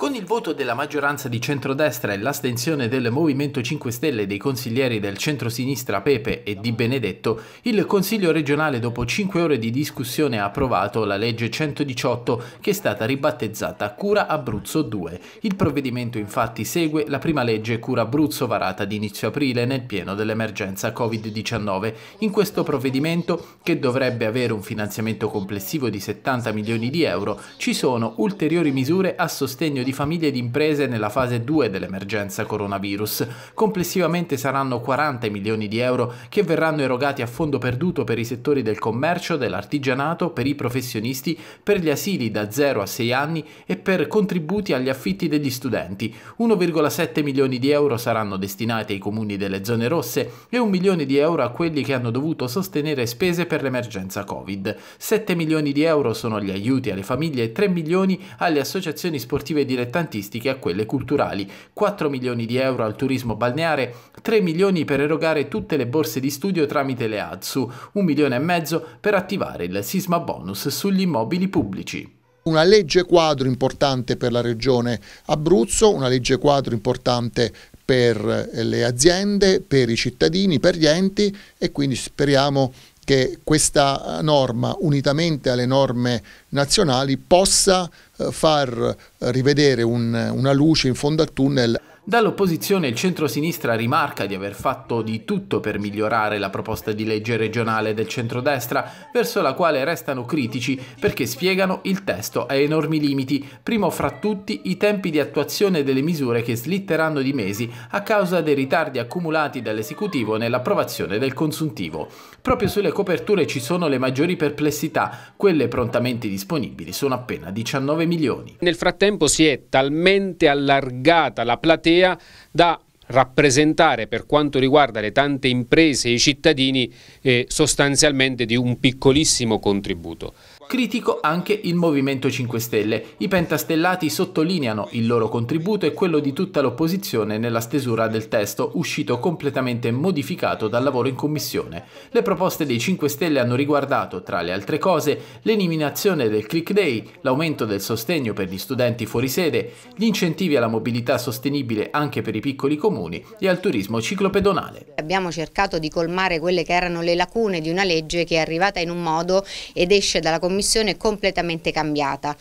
Con il voto della maggioranza di centrodestra e l'astensione del Movimento 5 Stelle e dei consiglieri del centrosinistra Pepe e Di Benedetto, il Consiglio regionale dopo 5 ore di discussione ha approvato la legge 118 che è stata ribattezzata Cura Abruzzo 2. Il provvedimento infatti segue la prima legge Cura Abruzzo varata ad inizio aprile nel pieno dell'emergenza Covid-19. In questo provvedimento, che dovrebbe avere un finanziamento complessivo di 70 milioni di euro, ci sono ulteriori misure a sostegno di di famiglie ed imprese nella fase 2 dell'emergenza coronavirus. Complessivamente saranno 40 milioni di euro che verranno erogati a fondo perduto per i settori del commercio, dell'artigianato, per i professionisti, per gli asili da 0 a 6 anni e per contributi agli affitti degli studenti. 1,7 milioni di euro saranno destinati ai comuni delle zone rosse e 1 milione di euro a quelli che hanno dovuto sostenere spese per l'emergenza Covid. 7 milioni di euro sono gli aiuti alle famiglie e 3 milioni alle associazioni sportive di dilettantistiche a quelle culturali, 4 milioni di euro al turismo balneare, 3 milioni per erogare tutte le borse di studio tramite le ADSU, 1 milione e mezzo per attivare il sisma bonus sugli immobili pubblici una legge quadro importante per la regione Abruzzo, una legge quadro importante per le aziende, per i cittadini, per gli enti e quindi speriamo che questa norma, unitamente alle norme nazionali, possa eh, far eh, rivedere un, una luce in fondo al tunnel Dall'opposizione il centro-sinistra rimarca di aver fatto di tutto per migliorare la proposta di legge regionale del centrodestra, verso la quale restano critici perché spiegano il testo a enormi limiti, primo fra tutti i tempi di attuazione delle misure che slitteranno di mesi a causa dei ritardi accumulati dall'esecutivo nell'approvazione del consuntivo. Proprio sulle coperture ci sono le maggiori perplessità, quelle prontamente disponibili sono appena 19 milioni. Nel frattempo si è talmente allargata la platea europea da rappresentare per quanto riguarda le tante imprese e i cittadini eh, sostanzialmente di un piccolissimo contributo critico anche il Movimento 5 Stelle. I pentastellati sottolineano il loro contributo e quello di tutta l'opposizione nella stesura del testo, uscito completamente modificato dal lavoro in commissione. Le proposte dei 5 Stelle hanno riguardato, tra le altre cose, l'eliminazione del click day, l'aumento del sostegno per gli studenti fuori sede, gli incentivi alla mobilità sostenibile anche per i piccoli comuni e al turismo ciclopedonale. Abbiamo cercato di colmare quelle che erano le lacune di una legge che è arrivata in un modo ed esce dalla commissione commissione completamente cambiata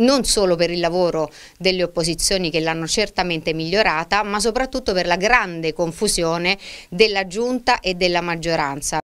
non solo per il lavoro delle opposizioni che l'hanno certamente migliorata, ma soprattutto per la grande confusione della giunta e della maggioranza.